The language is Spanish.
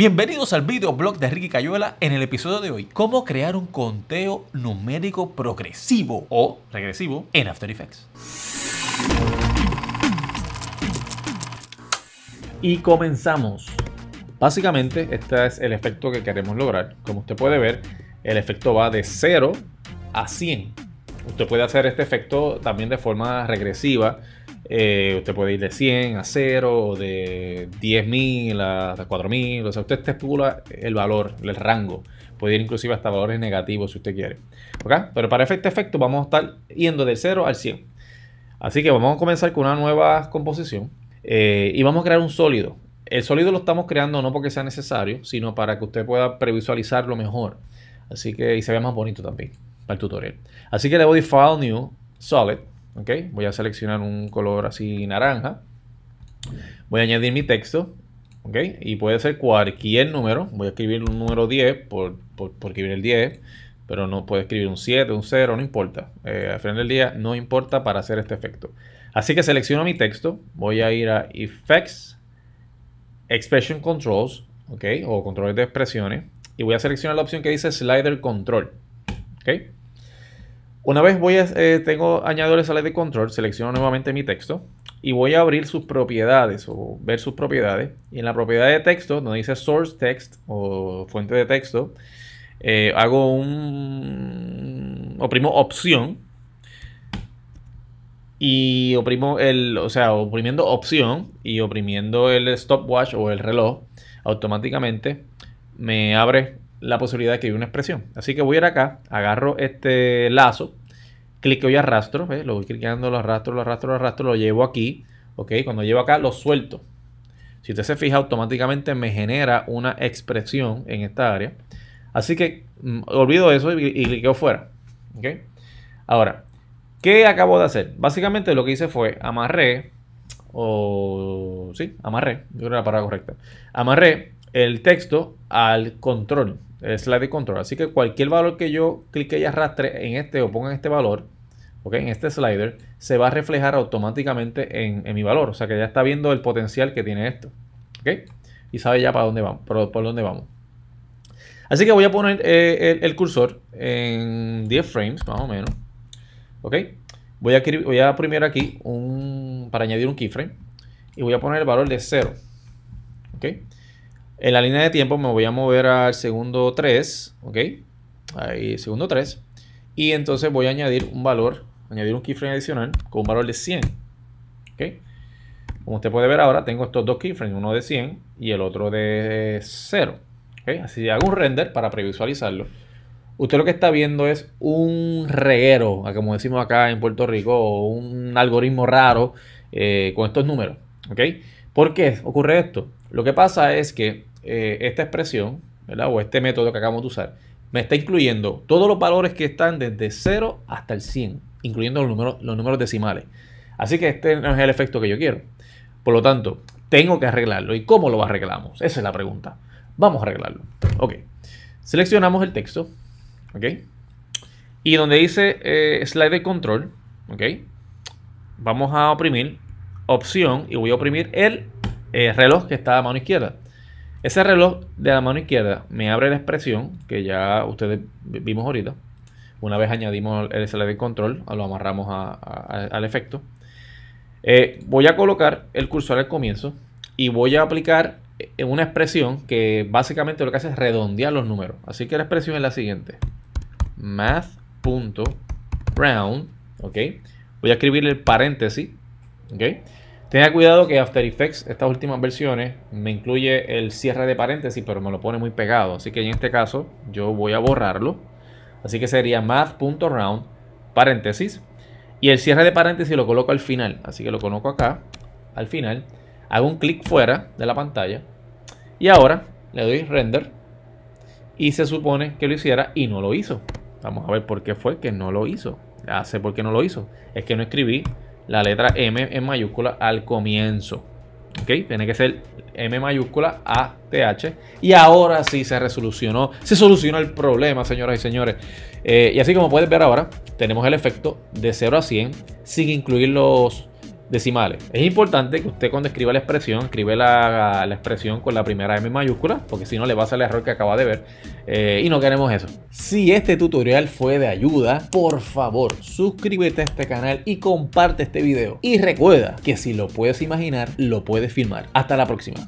Bienvenidos al videoblog de Ricky Cayuela en el episodio de hoy, cómo crear un conteo numérico progresivo o regresivo en After Effects. Y comenzamos. Básicamente, este es el efecto que queremos lograr. Como usted puede ver, el efecto va de 0 a 100. Usted puede hacer este efecto también de forma regresiva eh, usted puede ir de 100 a 0 de 10.000 a 4.000. O sea, usted especula el valor, el rango. Puede ir inclusive hasta valores negativos si usted quiere. Pero para este efecto vamos a estar yendo del 0 al 100. Así que vamos a comenzar con una nueva composición. Eh, y vamos a crear un sólido. El sólido lo estamos creando no porque sea necesario, sino para que usted pueda previsualizarlo mejor. Así que y se vea más bonito también para el tutorial. Así que le voy doy File New, Solid. ¿ok? Voy a seleccionar un color así naranja. Voy a añadir mi texto, ¿ok? Y puede ser cualquier número. Voy a escribir un número 10 por, escribir el 10, pero no puede escribir un 7, un 0, no importa. Eh, al final del día no importa para hacer este efecto. Así que selecciono mi texto. Voy a ir a Effects, Expression Controls, ¿ok? O controles de expresiones. Y voy a seleccionar la opción que dice Slider Control, una vez voy eh, tengo, añadido el de control, selecciono nuevamente mi texto y voy a abrir sus propiedades o ver sus propiedades. Y en la propiedad de texto, donde dice source text o fuente de texto, eh, hago un... oprimo opción y oprimo el, o sea, oprimiendo opción y oprimiendo el stopwatch o el reloj, automáticamente me abre la posibilidad de que hay una expresión. Así que voy a ir acá, agarro este lazo, clico y arrastro, lo voy clicando, lo arrastro, lo arrastro, lo arrastro, lo llevo aquí, ¿ok? Cuando llevo acá, lo suelto. Si usted se fija, automáticamente me genera una expresión en esta área. Así que mm, olvido eso y, y fuera, ¿ok? Ahora, ¿qué acabo de hacer? Básicamente lo que hice fue amarré, o sí, amarré, yo creo que era la palabra correcta, amarré el texto al control el slide control. Así que cualquier valor que yo clique y arrastre en este o ponga en este valor, ¿okay? en este slider, se va a reflejar automáticamente en, mi valor. O sea que ya está viendo el potencial que tiene esto. ok Y sabe ya para dónde vamos, por, por dónde vamos. Así que voy a poner eh, el, cursor en 10 frames, más o menos. ¿Ok? Voy a, voy a primero aquí un, para añadir un keyframe. Y voy a poner el valor de 0. ¿Ok? En la línea de tiempo me voy a mover al segundo 3, ¿ok? Ahí, segundo 3. Y entonces voy a añadir un valor, añadir un keyframe adicional con un valor de 100, ¿ok? Como usted puede ver ahora, tengo estos dos keyframes, uno de 100 y el otro de 0. ok Así hago un render para previsualizarlo. Usted lo que está viendo es un reguero, como decimos acá en Puerto Rico, o un algoritmo raro eh, con estos números. ¿ok? ¿Por qué ocurre esto? Lo que pasa es que eh, esta expresión, O este método que acabamos de usar, me está incluyendo todos los valores que están desde 0 hasta el 100, incluyendo los números, los números decimales. Así que este no es el efecto que yo quiero. Por lo tanto, tengo que arreglarlo. ¿Y cómo lo arreglamos? Esa es la pregunta. Vamos a arreglarlo. Ok. Seleccionamos el texto. Ok. Y donde dice eh, slide Slider Control. Ok. Vamos a oprimir opción y voy a oprimir el eh, reloj que está a mano izquierda. Ese reloj de la mano izquierda me abre la expresión que ya ustedes vimos ahorita. Una vez añadimos el SLD control, lo amarramos al efecto. Eh, voy a colocar el cursor al comienzo y voy a aplicar eh, una expresión que básicamente lo que hace es redondear los números. Así que la expresión es la siguiente. Math.round, ¿ok? Voy a escribir el paréntesis, ¿ok? Tenga cuidado que After Effects, estas últimas versiones, me incluye el cierre de paréntesis, pero me lo pone muy pegado. Así que en este caso yo voy a borrarlo. Así que sería math.round paréntesis. Y el cierre de paréntesis lo coloco al final. Así que lo coloco acá, al final. Hago un clic fuera de la pantalla. Y ahora le doy render. Y se supone que lo hiciera y no lo hizo. Vamos a ver por qué fue que no lo hizo. ¿Hace por qué no lo hizo. Es que no escribí la letra M en mayúscula al comienzo. ¿Ok? Tiene que ser M mayúscula ATH. Y ahora sí se resolucionó. Se solucionó el problema, señoras y señores. Eh, y así como pueden ver ahora, tenemos el efecto de 0 a 100 sin incluir los decimales. Es importante que usted cuando escriba la expresión, escribe la, expresión con la primera M mayúscula, porque si no le va a salir el error que acaba de ver eh, y no queremos eso. Si este tutorial fue de ayuda, por favor, suscríbete a este canal y comparte este video. Y recuerda que si lo puedes imaginar, lo puedes filmar. Hasta la próxima.